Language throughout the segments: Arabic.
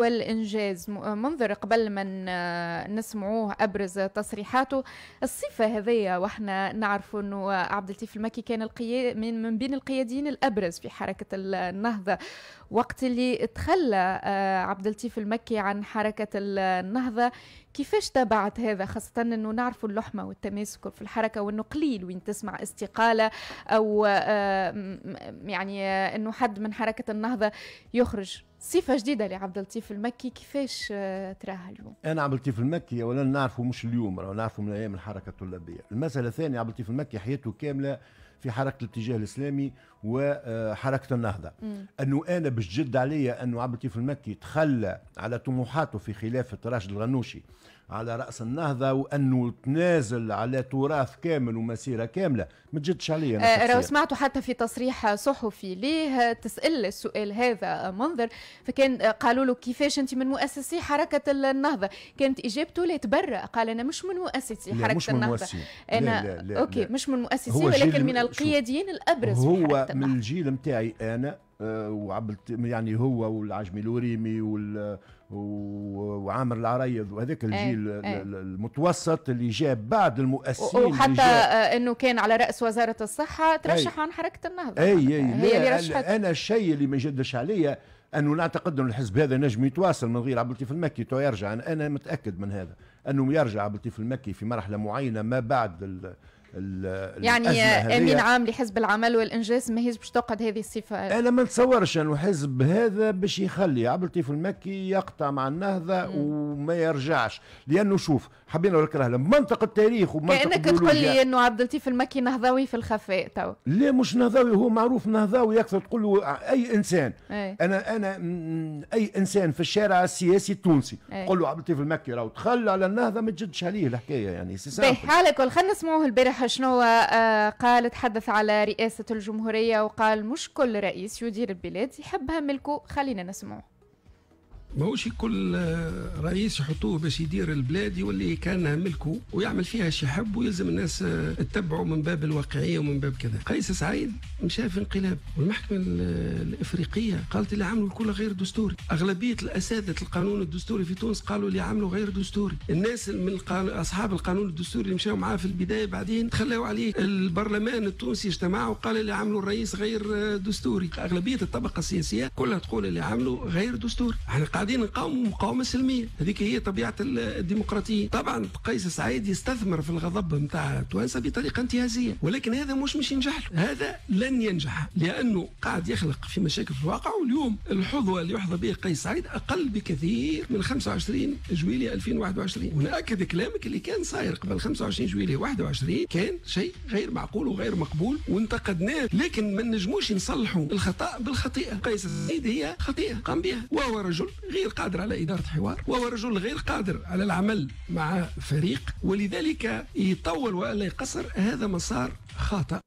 والإنجاز منذر قبل من نسمعوه أبرز تصريحاته الصفة هذية وإحنا نعرف أنه عبد اللطيف المكي كان القيا... من, من بين القياديين الأبرز في حركة النهضة وقت اللي تخلى آه، عبد اللطيف المكي عن حركة النهضة كيفاش تابعت هذا خاصة أنه نعرفوا اللحمة والتماسك في الحركة وأنه قليل وين تسمع استقالة أو آه، يعني آه، أنه حد من حركة النهضة يخرج صفة جديدة لعبد اللطيف المكي كيفاش آه، تراها اليوم؟ أنا عبد اللطيف المكي أولا نعرفه مش اليوم راه نعرفه من أيام الحركة الطلابية، المسألة الثانية عبد اللطيف المكي حياته كاملة في حركة الاتجاه الإسلامي وحركة آه، النهضة. أنه أنا باش جد عليا أنه عبد اللطيف المكي تخلى على طموحاته في خلافة راشد الغنوشي على راس النهضه وانه تنازل على تراث كامل ومسيره كامله ما تجدش عليا آه راهو سمعته حتى في تصريح صحفي ليه تسال السؤال هذا آه، منظر فكان آه، قالوا له كيفاش انت من مؤسسي حركه النهضه كانت اجابته لا تبرى قال انا مش من مؤسسي حركه مش من النهضه مؤسسي. انا لا لا لا اوكي لا. مش من مؤسسي ولكن من القياديين الابرز هو من الجيل نتاعي انا آه، وعبد يعني هو والعجمي الوريمي وال وعامر العريض وهذاك إيه، الجيل أي. المتوسط اللي جاء بعد المؤسسين وحتى آه، انه كان على راس وزاره الصحه ترشح أي. عن حركه النهضه اي اي هي اللي رشحت انا الشيء اللي ما جدش عليا انه نعتقد ان الحزب هذا نجم يتواصل من غير عبد اللطيف المكي تو يرجع انا متاكد من هذا انه يرجع عبد اللطيف المكي في مرحله معينه ما بعد يعني امين عام لحزب العمل والانجاز ماهيش باش تقعد هذه الصفه انا ما نتصورش انه حزب هذا باش يخلي عبد اللطيف المكي يقطع مع النهضه م. وما يرجعش لانه شوف حبينا لك راه منطقه التاريخ ومنطقه كانك تقول لي انه عبد اللطيف المكي نهضوي في الخفاء تو لا مش نهضوي هو معروف نهضوي اكثر تقول له اي انسان أي. انا انا اي انسان في الشارع السياسي التونسي تقول إيه. له عبد اللطيف المكي راهو تخلى على النهضه ما تجدش عليه الحكايه يعني سي على كل خلينا نسمعوه البارح شنو آه، قال تحدث على رئاسه الجمهوريه وقال مش كل رئيس يدير البلاد يحبها ملكه خلينا نسمعوه ماهوش كل رئيس يحطوه باش يدير البلاد يولي كانها ملكه ويعمل فيها شي يحب ويلزم الناس تتبعه من باب الواقعيه ومن باب كذا قيس سعيد مشى في انقلاب والمحكمه الافريقيه قالت اللي عملوا الكل غير دستوري اغلبيه الاساتذه القانون الدستوري في تونس قالوا اللي عملوا غير دستوري الناس من اصحاب القانون الدستوري اللي مشاو معاه في البدايه بعدين تخلاو عليه البرلمان التونسي اجتمع وقال اللي عملوا الرئيس غير دستوري اغلبيه الطبقه السياسيه كلها تقول اللي عملوا غير دستوري احنا قاعدين نقاوموا مقاومه سلميه هذيك هي طبيعه الديمقراطيه طبعا قيس سعيد يستثمر في الغضب نتاع تونس بطريقه انتهازيه ولكن هذا مش مش ينجح له هذا لن ينجح لانه قاعد يخلق في مشاكل في الواقع واليوم الحظوه اللي يحظى به قيس سعيد اقل بكثير من 25 جويلية 2021 ونأكد كلامك اللي كان صاير قبل 25 جويلية 21 كان شيء غير معقول وغير مقبول وانتقدناه لكن ما نجموش نصلحوا الخطأ بالخطيئة قيس سعيد هي خطيئة قام بها وهو رجل غير قادر على إدارة حوار وهو رجل غير قادر على العمل مع فريق ولذلك يطول ولا يقصر هذا مسار خاطئ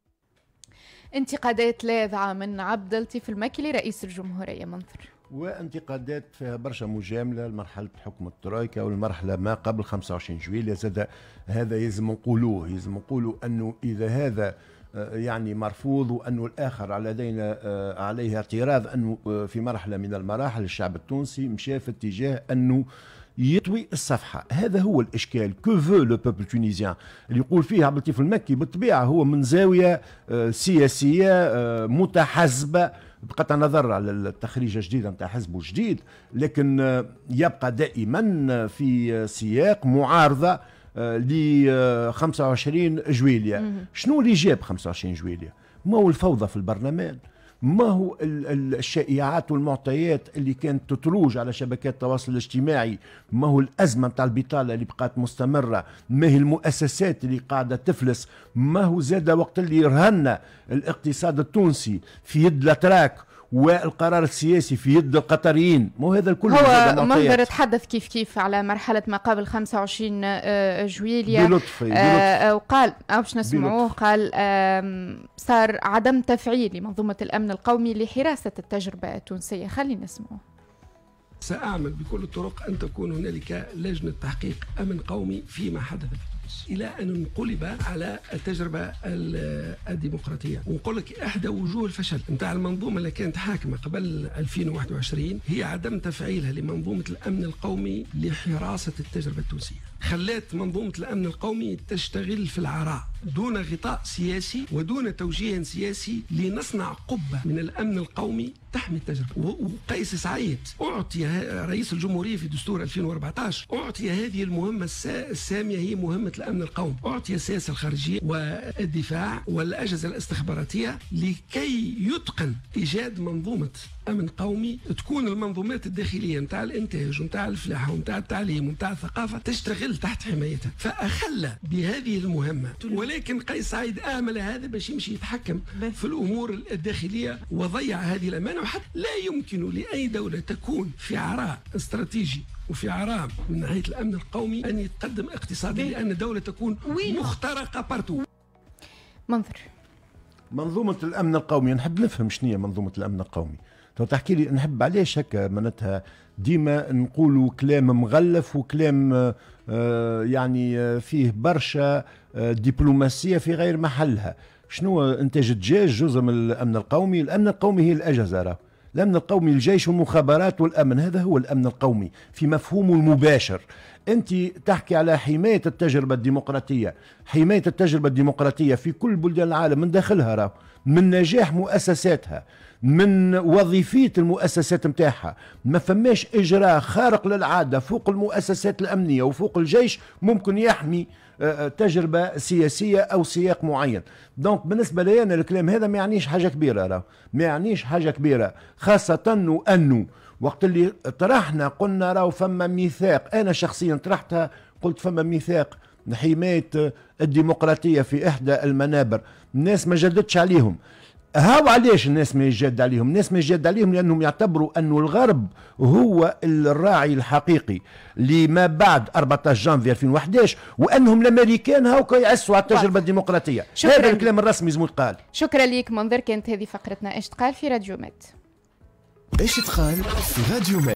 انتقادات لاذعة من عبد اللطيف المكلي رئيس الجمهورية منصر وانتقادات فيها برشا مجاملة لمرحلة حكم الترويكا والمرحلة ما قبل 25 جويلية زاد هذا يلزم نقولوه يلزم نقولوا أنه إذا هذا آه، يعني مرفوض وأن الآخر لدينا آه، عليه اعتراض أنه آه، في مرحلة من المراحل الشعب التونسي مشى في اتجاه أنه يطوي الصفحه هذا هو الاشكال كو فو لو بوبل تونيزيان اللي يقول فيه عبد اللطيف المكي بالطبيعه هو من زاويه سياسيه متحزبه بقطع النظر على التخريج الجديد نتاع حزبه الجديد لكن يبقى دائما في سياق معارضه ل 25 جويليا شنو اللي جاب 25 جويليا ما هو الفوضى في البرلمان ما هو الشائعات والمعطيات اللي كانت تتروج على شبكات التواصل الاجتماعي ما هو الأزمة نتاع البطالة اللي بقات مستمرة ما هي المؤسسات اللي قاعدة تفلس ما هو زاد وقت اللي رهنا الاقتصاد التونسي في يد الاتراك والقرار السياسي في يد القطريين مو هذا الكل هو منظر تحدث كيف كيف على مرحلة ما قبل 25 آه، جويليا بلطف, آه، بلطف. آه وقال أو باش نسمعوه قال آه صار عدم تفعيل لمنظومة الأمن القومي لحراسة التجربة التونسية خلينا نسمعوه سأعمل بكل الطرق أن تكون هنالك لجنة تحقيق أمن قومي فيما حدث إلى أن انقلب على التجربة الديمقراطية ونقول لك إحدى وجوه الفشل نتاع المنظومة اللي كانت حاكمة قبل 2021 هي عدم تفعيلها لمنظومة الأمن القومي لحراسة التجربة التونسية خلات منظومة الأمن القومي تشتغل في العراء دون غطاء سياسي ودون توجيه سياسي لنصنع قبة من الأمن القومي تحمي التجربة وقيس سعيد أعطي رئيس الجمهورية في دستور 2014 أعطي هذه المهمة السامية هي مهمة الأمن القومي أعطي السياسة الخارجية والدفاع والأجهزة الاستخباراتية لكي يتقن إيجاد منظومة أمن قومي تكون المنظومات الداخلية نتاع الإنتاج ونتاع الفلاحة ونتاع التعليم ونتاع الثقافة تشتغل يظل تحت حمايتها فأخل بهذه المهمة ولكن قيس سعيد اعمل هذا باش يمشي يتحكم في الأمور الداخلية وضيع هذه الأمانة وحتى لا يمكن لأي دولة تكون في عراء استراتيجي وفي عرام من ناحيه الامن القومي ان يتقدم اقتصاديا لان الدوله تكون مخترقه بارتو منظر منظومه الامن القومي نحب نفهم شنو هي منظومه الامن القومي تو تحكي لي نحب علاش هكا معناتها ديما نقولوا كلام مغلف وكلام آه، آه، يعني آه، فيه برشا دبلوماسيه في غير محلها شنو انتاج الدجاج جزء من الامن القومي الامن القومي هي الاجهزه راه الامن القومي الجيش والمخابرات والامن هذا هو الامن القومي في مفهومه المباشر انت تحكي على حمايه التجربه الديمقراطيه حمايه التجربه الديمقراطيه في كل بلدان العالم من داخلها راه من نجاح مؤسساتها من وظيفية المؤسسات نتاعها ما فماش إجراء خارق للعادة فوق المؤسسات الأمنية وفوق الجيش ممكن يحمي آه، آه، تجربة سياسية أو سياق معين دونك بالنسبة لي أنا الكلام هذا ما يعنيش حاجة كبيرة راه ما يعنيش حاجة كبيرة خاصة انه وقت اللي طرحنا قلنا راهو فما ميثاق انا شخصيا طرحتها قلت فما ميثاق لحمايه الديمقراطيه في احدى المنابر الناس ما جدتش عليهم هاو علاش الناس ما يجد عليهم الناس ما يجد عليهم لانهم يعتبروا أن الغرب هو الراعي الحقيقي لما بعد 14 جانفي 2011 وانهم الامريكان هاوكا يعسوا على التجربه الديمقراطيه هذا الكلام الرسمي زموت قال شكرا لك منظر كانت هذه فقرتنا ايش تقال في راديو مات ايش تخال في راديو ماء